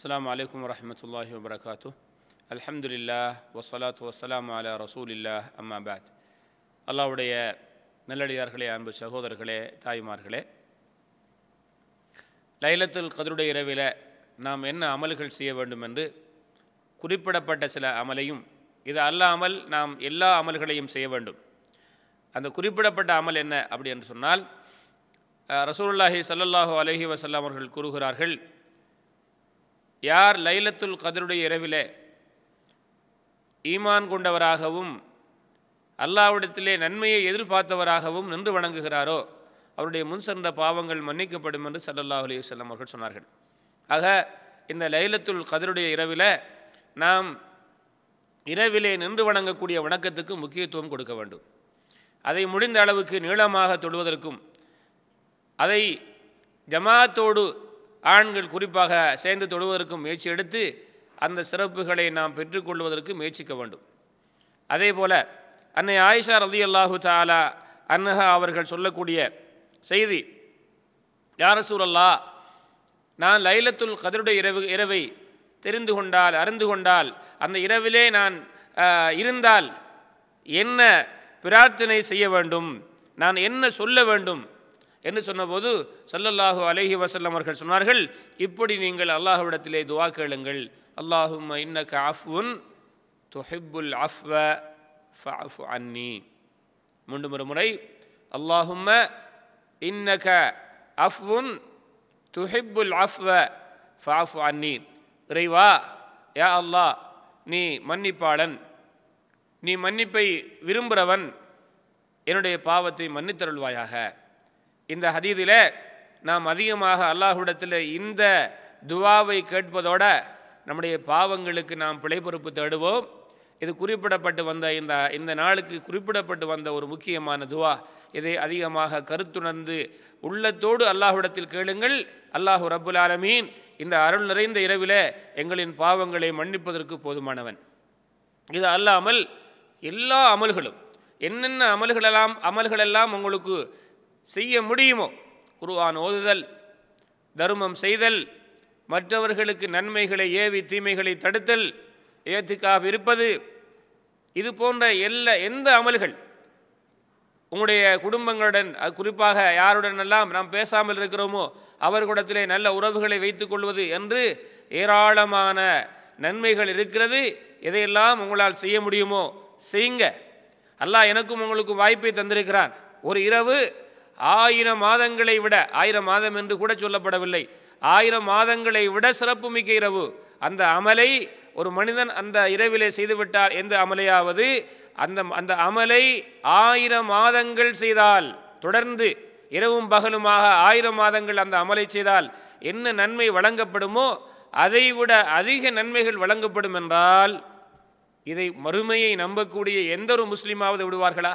السلام عليكم ورحمة الله وبركاته الحمد لله والصلاة والسلام அம்மா رسول الله أما بعد அல்லாவுடைய நல்லடியார்களே அன்பு சகோதரர்களே தாய்மார்களே லைலத்தில் கதருடைய இரவில் நாம் என்ன அமல்கள் செய்ய வேண்டும் என்று குறிப்பிடப்பட்ட சில அமலையும் இது அல்லாமல் நாம் எல்லா அமல்களையும் செய்ய வேண்டும் அந்த குறிப்பிடப்பட்ட அமல் என்ன அப்படி என்று சொன்னால் ரசூல்லாஹி சல்லல்லாஹு அலஹி வசல்லாம் அவர்கள் கூறுகிறார்கள் யார் லைலத்துல் கதருடைய இரவிலே ஈமான் கொண்டவராகவும் அல்லாவிடத்திலே நன்மையை எதிர்பார்த்தவராகவும் நின்று வணங்குகிறாரோ அவருடைய முன் சென்ற பாவங்கள் மன்னிக்கப்படும் என்று சல்லல்லா அலி வல்லம் அவர்கள் சொன்னார்கள் ஆக இந்த லைலத்துல் கதருடைய இரவில் நாம் இரவிலே நின்று வணங்கக்கூடிய வணக்கத்துக்கு முக்கியத்துவம் கொடுக்க வேண்டும் அதை முடிந்த அளவுக்கு நீளமாக தொடுவதற்கும் அதை ஜமாத்தோடு ஆண்கள் குறிப்பாக சேர்ந்து தொழுவதற்கு முயற்சி எடுத்து அந்த சிறப்புகளை நாம் பெற்றுக்கொள்வதற்கு முயற்சிக்க வேண்டும் அதே போல் அன்னை ஆயிஷா ரதி அல்லாஹு தாலா அன்னஹா அவர்கள் சொல்லக்கூடிய செய்தி யாரசூரல்லா நான் லைலத்துல் கதருடைய இரவு இரவை தெரிந்து கொண்டால் அறிந்து கொண்டால் அந்த இரவிலே நான் இருந்தால் என்ன பிரார்த்தனை செய்ய வேண்டும் நான் என்ன சொல்ல வேண்டும் என்று சொன்னபோது சல்லல்லாஹு அலஹி வசல்லம் அவர்கள் சொன்னார்கள் இப்படி நீங்கள் அல்லாஹுவிடத்திலே துவா கேளுங்கள் அல்லாஹும் இன்னக்க அஃபுன் துஹிப்புல் அஃப்வ ஃபஃபு அன்னி மீண்டும் ஒரு முறை அல்லாஹும்ம இன்னக அஃபுன் துஹிப்புல் அஃப்வ ஃபாஃபு அன்னி இறைவா யா அல்லாஹ் நீ மன்னிப்பாளன் நீ மன்னிப்பை விரும்புகிறவன் என்னுடைய பாவத்தை மன்னித்தருள்வாயாக இந்த ஹதீதில் நாம் அதிகமாக அல்லாஹுடத்தில் இந்த துவாவை கேட்பதோட நம்முடைய பாவங்களுக்கு நாம் பிழைப்பொறுப்பு தேடுவோம் இது குறிப்பிடப்பட்டு வந்த இந்த இந்த நாளுக்கு குறிப்பிடப்பட்டு வந்த ஒரு முக்கியமான துவா இதை அதிகமாக கருத்துணர்ந்து உள்ளத்தோடு அல்லாஹுடத்தில் கேளுங்கள் அல்லாஹு ரபுல் ஆலமீன் இந்த அருள் நிறைந்த இரவில் எங்களின் பாவங்களை மன்னிப்பதற்கு போதுமானவன் இது அல்லாமல் எல்லா அமல்களும் என்னென்ன அமல்களெல்லாம் அமல்களெல்லாம் உங்களுக்கு செய்ய முடியுமோ குருவான் ஓதுதல் தர்மம் செய்தல் மற்றவர்களுக்கு நன்மைகளை ஏவி தீமைகளை தடுத்தல் ஏத்துக்காக இருப்பது இது போன்ற எல்லா எந்த அமல்கள் உங்களுடைய குடும்பங்களுடன் அது குறிப்பாக யாருடனெல்லாம் நாம் பேசாமல் இருக்கிறோமோ அவர்களிடத்திலே நல்ல உறவுகளை வைத்துக்கொள்வது என்று ஏராளமான நன்மைகள் இருக்கிறது இதையெல்லாம் உங்களால் செய்ய முடியுமோ செய்யுங்க அல்லாஹ் எனக்கும் உங்களுக்கும் வாய்ப்பை தந்திருக்கிறான் ஒரு இரவு ஆயிரம் மாதங்களை விட ஆயிரம் மாதம் என்று கூட சொல்லப்படவில்லை ஆயிரம் மாதங்களை விட சிறப்புமிக்க இரவு அந்த அமலை ஒரு மனிதன் அந்த இரவிலே செய்துவிட்டால் எந்த அமலையாவது அந்த அந்த அமலை ஆயிரம் மாதங்கள் செய்தால் தொடர்ந்து இரவும் பகலுமாக ஆயிரம் மாதங்கள் அந்த அமலை செய்தால் என்ன நன்மை வழங்கப்படுமோ அதைவிட அதிக நன்மைகள் வழங்கப்படும் என்றால் இதை மறுமையை நம்பக்கூடிய எந்த ஒரு முஸ்லீமாவது விடுவார்களா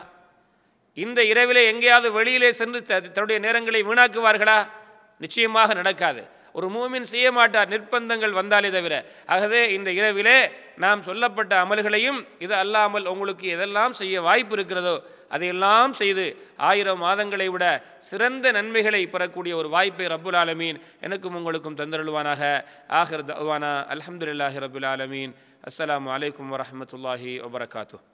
இந்த இரவிலே எங்கேயாவது வெளியிலே சென்று தன்னுடைய நேரங்களை வீணாக்குவார்களா நிச்சயமாக நடக்காது ஒரு மூமின் செய்ய மாட்டார் நிர்பந்தங்கள் வந்தாலே தவிர ஆகவே இந்த இரவிலே நாம் சொல்லப்பட்ட அமல்களையும் இது அல்லாமல் உங்களுக்கு எதெல்லாம் செய்ய வாய்ப்பு இருக்கிறதோ அதையெல்லாம் செய்து ஆயிரம் மாதங்களை விட சிறந்த நன்மைகளை பெறக்கூடிய ஒரு வாய்ப்பை ரப்புல் ஆலமீன் எனக்கும் உங்களுக்கும் தந்தருள்வானாக ஆஹிர் தவானா அலமதுல்லாஹி ரபுல் ஆலமீன் அஸ்லாம் வலைக்கம் வரமத்துல்லாஹி வபரகாத்தூ